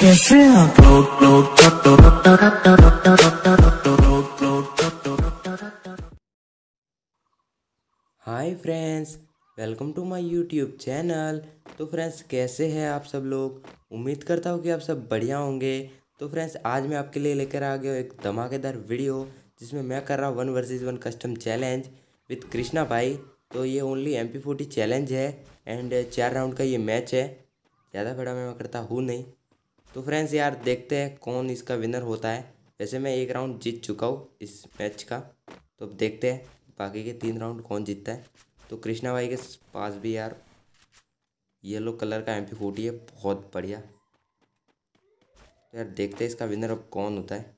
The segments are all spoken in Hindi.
कैसे hi friends welcome to my YouTube channel तो फ्रेंड्स कैसे हैं आप सब लोग उम्मीद करता हूँ कि आप सब बढ़िया होंगे तो फ्रेंड्स आज मैं आपके लिए लेकर आ गया एक धमाकेदार वीडियो जिसमें मैं कर रहा हूँ one versus one custom challenge with Krishna भाई तो ये only M P forty challenge है एंड चार राउंड का ये मैच है ज़्यादा बड़ा मैं करता हूँ नहीं तो फ्रेंड्स यार देखते हैं कौन इसका विनर होता है वैसे मैं एक राउंड जीत चुका हूँ इस मैच का तो अब देखते हैं बाकी के तीन राउंड कौन जीतता है तो कृष्णा भाई के पास भी यार येलो कलर का एम पी है बहुत बढ़िया तो यार देखते हैं इसका विनर अब कौन होता है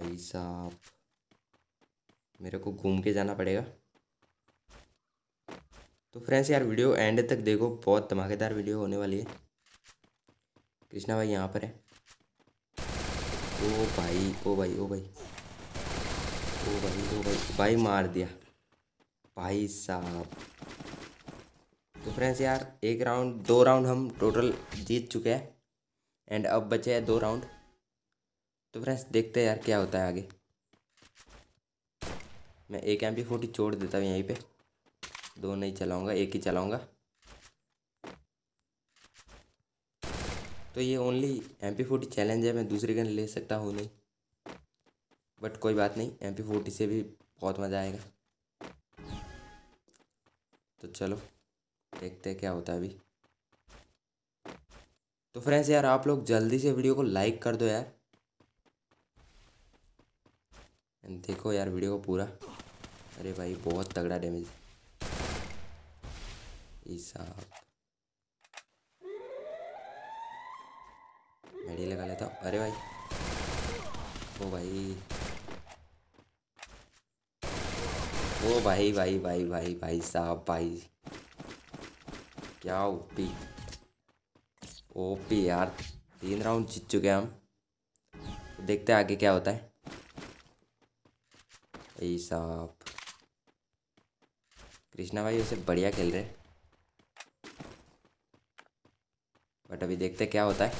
भाई साहब मेरे को घूम के जाना पड़ेगा तो फ्रेंड्स यार वीडियो एंड तक देखो बहुत धमाकेदार वीडियो होने वाली है कृष्णा भाई यहाँ पर है ओ भाई ओ भाई ओ भाई ओ भाई ओ भाई भाई मार दिया भाई साहब तो फ्रेंड्स यार एक राउंड दो राउंड हम टोटल जीत चुके हैं एंड अब बचे हैं दो राउंड तो फ्रेंड्स देखते हैं यार क्या होता है आगे मैं एक एम पी फोर्टी छोड़ देता हूँ यहीं पे दो नहीं चलाऊंगा एक ही चलाऊंगा तो ये only M P forty challenge है मैं दूसरे गन ले सकता हूँ नहीं बट कोई बात नहीं एम पी फोर्टी से भी बहुत मज़ा आएगा तो चलो देखते हैं क्या होता है अभी तो फ्रेंड्स यार आप लोग जल्दी से वीडियो को लाइक कर दो यार देखो यार वीडियो को पूरा अरे भाई बहुत तगड़ा डैमेज साहब मेडी लगा लेता अरे भाई ओ भाई ओ भाई भाई भाई भाई भाई साहब भाई क्या ओपी ओपी यार तीन राउंड जीत चुके हम देखते हैं आगे क्या होता है ऐसा कृष्णा भाई उसे बढ़िया खेल रहे बट अभी देखते क्या होता है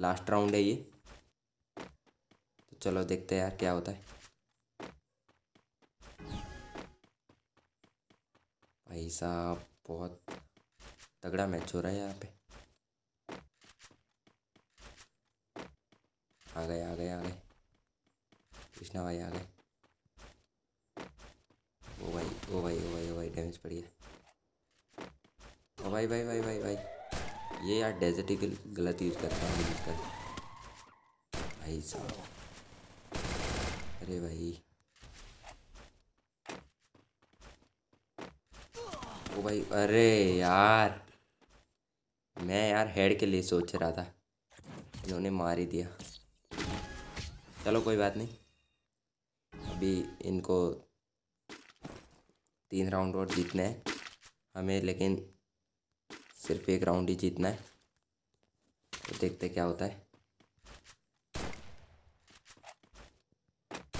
लास्ट राउंड है ये तो चलो देखते यार क्या होता है भाई साहब बहुत तगड़ा मैच हो रहा है यहाँ पे आ गए आ गए आ गए कृष्णा भाई आ गए ओ भाई ओ भाई ओ भाई ओ भाई डैमेज पड़ी है ओ भाई भाई भाई भाई भाई ये यार डेजर्ट ही गलत यूज़ करता है कर भाई साहब अरे भाई ओ भाई अरे यार मैं यार हेड के लिए सोच रहा था इन्होंने मार ही दिया चलो कोई बात नहीं अभी इनको तीन राउंड और जीतने हैं हमें लेकिन सिर्फ एक राउंड ही जीतना है तो देखते क्या होता है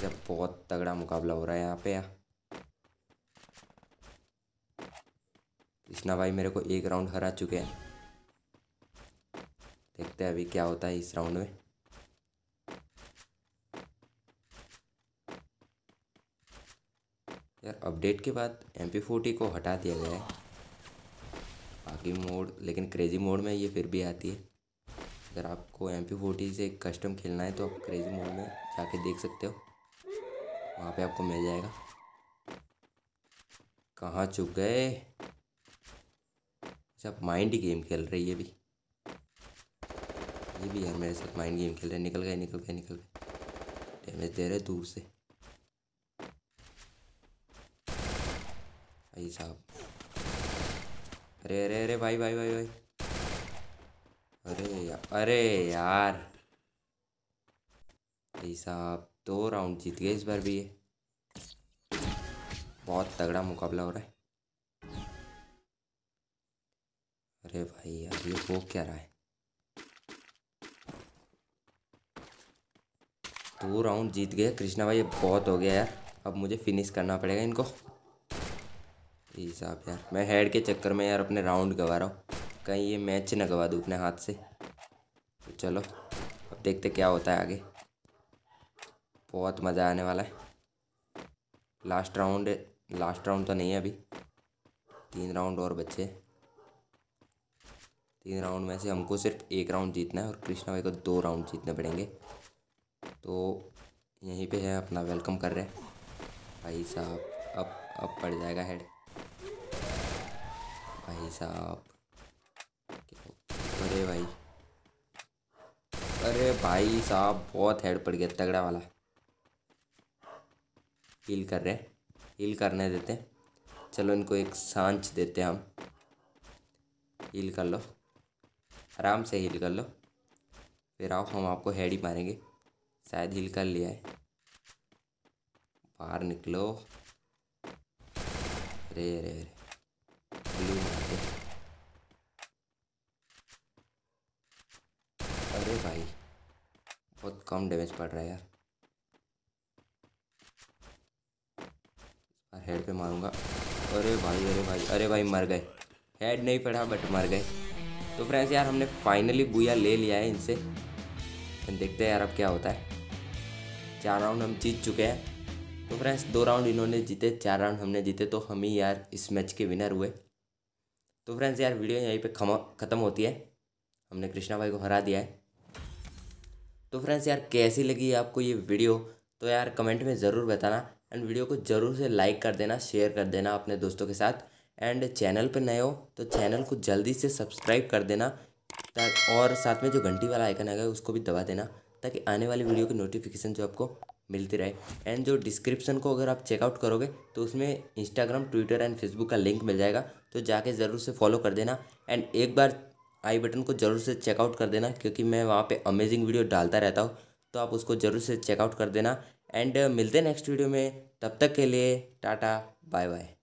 जब बहुत तगड़ा मुकाबला हो रहा है यहाँ पे यहाँ कृष्णा भाई मेरे को एक राउंड हरा चुके हैं देखते हैं अभी क्या होता है इस राउंड में यार अपडेट के बाद एम पी फोर्टी को हटा दिया गया है बाकी मोड लेकिन क्रेज़ी मोड में ये फिर भी आती है अगर आपको एम पी फोर्टी से कस्टम खेलना है तो आप क्रेज़ी मोड में जाके देख सकते हो वहाँ पे आपको मिल जाएगा कहाँ चुप गए अच्छा माइंड गेम खेल रही है अभी ये भी यार मेरे साथ माइंड गेम खेल रहे निकल गए निकल गए निकल गए डैमेज दे रहे दूर से भाई साहब अरे अरे अरे भाई भाई भाई भाई अरे या, अरे यार भाई साहब दो राउंड जीत गए इस बार भी ये बहुत तगड़ा मुकाबला हो रहा है अरे भाई यार ये वो क्या रहा है दो राउंड जीत गए कृष्णा भाई ये बहुत हो गया यार अब मुझे फिनिश करना पड़ेगा इनको प्लीज़ आप यार मैं हेड के चक्कर में यार अपने राउंड गवा रहा हूँ कहीं ये मैच ना गवा दूँ अपने हाथ से तो चलो अब देखते क्या होता है आगे बहुत मज़ा आने वाला है लास्ट राउंड लास्ट राउंड तो नहीं है अभी तीन राउंड और बचे तीन राउंड में से हमको सिर्फ एक राउंड जीतना है और कृष्णा भाई को दो राउंड जीतने पड़ेंगे तो यहीं पे है अपना वेलकम कर रहे हैं भाई साहब अब अब पड़ जाएगा हेड भाई साहब अरे भाई अरे भाई साहब बहुत हेड पड़ गया तगड़ा वाला हील कर रहे हील करने देते चलो इनको एक सांच देते हम हील कर लो आराम से हील कर लो फिर आओ हम आपको हेड ही मारेंगे शायद हील कर लिया है बाहर निकलो अरे अरे अरे ब्लू मारते अरे भाई बहुत कम डैमेज पड़ रहा है यार हेड पे मारूंगा अरे भाई अरे भाई अरे भाई मर गए हेड नहीं पड़ा बट मर गए तो फ्रेंड्स यार हमने फाइनली बुया ले लिया है इनसे तो देखते हैं यार अब क्या होता है चार राउंड हम जीत चुके हैं तो फ्रेंड्स दो राउंड इन्होंने जीते चार राउंड हमने जीते तो हम ही यार इस मैच के विनर हुए तो फ्रेंड्स यार वीडियो यहीं पे ख़त्म होती है हमने कृष्णा भाई को हरा दिया है तो फ्रेंड्स यार कैसी लगी आपको ये वीडियो तो यार कमेंट में ज़रूर बताना एंड वीडियो को ज़रूर से लाइक कर देना शेयर कर देना अपने दोस्तों के साथ एंड चैनल पर नए हो तो चैनल को जल्दी से सब्सक्राइब कर देना और साथ में जो घंटी वाला आइकन आएगा उसको भी दबा देना ताकि आने वाली वीडियो की नोटिफिकेशन जो आपको मिलती रहे एंड जो डिस्क्रिप्शन को अगर आप चेकआउट करोगे तो उसमें इंस्टाग्राम ट्विटर एंड फेसबुक का लिंक मिल जाएगा तो जाके ज़रूर से फॉलो कर देना एंड एक बार आई बटन को ज़रूर से चेकआउट कर देना क्योंकि मैं वहाँ पे अमेजिंग वीडियो डालता रहता हूँ तो आप उसको ज़रूर से चेकआउट कर देना एंड मिलते हैं नेक्स्ट वीडियो में तब तक के लिए टाटा बाय बाय